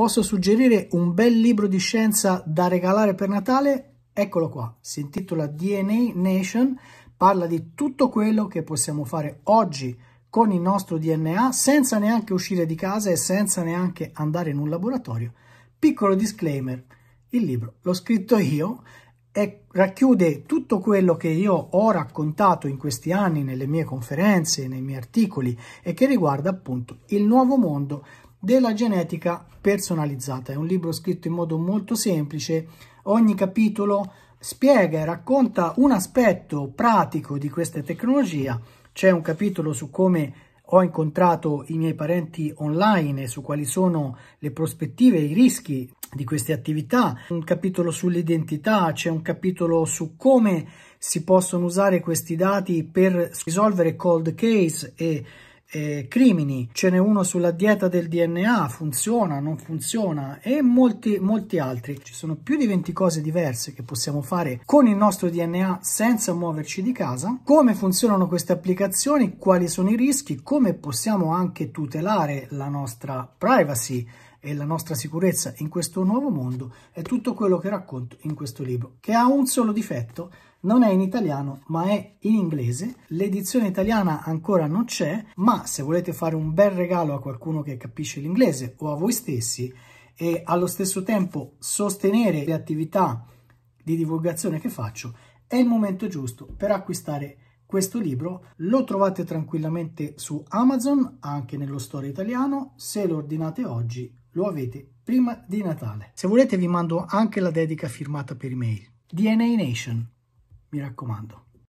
Posso suggerire un bel libro di scienza da regalare per Natale? Eccolo qua, si intitola DNA Nation, parla di tutto quello che possiamo fare oggi con il nostro DNA senza neanche uscire di casa e senza neanche andare in un laboratorio. Piccolo disclaimer, il libro l'ho scritto io e racchiude tutto quello che io ho raccontato in questi anni nelle mie conferenze, nei miei articoli e che riguarda appunto il nuovo mondo della genetica personalizzata. È un libro scritto in modo molto semplice, ogni capitolo spiega e racconta un aspetto pratico di questa tecnologia. C'è un capitolo su come ho incontrato i miei parenti online e su quali sono le prospettive e i rischi di queste attività, un capitolo sull'identità, c'è un capitolo su come si possono usare questi dati per risolvere cold case e eh, crimini, ce n'è uno sulla dieta del DNA, funziona, non funziona e molti, molti altri. Ci sono più di 20 cose diverse che possiamo fare con il nostro DNA senza muoverci di casa, come funzionano queste applicazioni, quali sono i rischi, come possiamo anche tutelare la nostra privacy e la nostra sicurezza in questo nuovo mondo è tutto quello che racconto in questo libro, che ha un solo difetto, non è in italiano ma è in inglese, l'edizione italiana ancora non c'è, ma se volete fare un bel regalo a qualcuno che capisce l'inglese o a voi stessi e allo stesso tempo sostenere le attività di divulgazione che faccio, è il momento giusto per acquistare questo libro lo trovate tranquillamente su Amazon, anche nello store italiano. Se lo ordinate oggi, lo avete prima di Natale. Se volete vi mando anche la dedica firmata per email. DNA Nation, mi raccomando.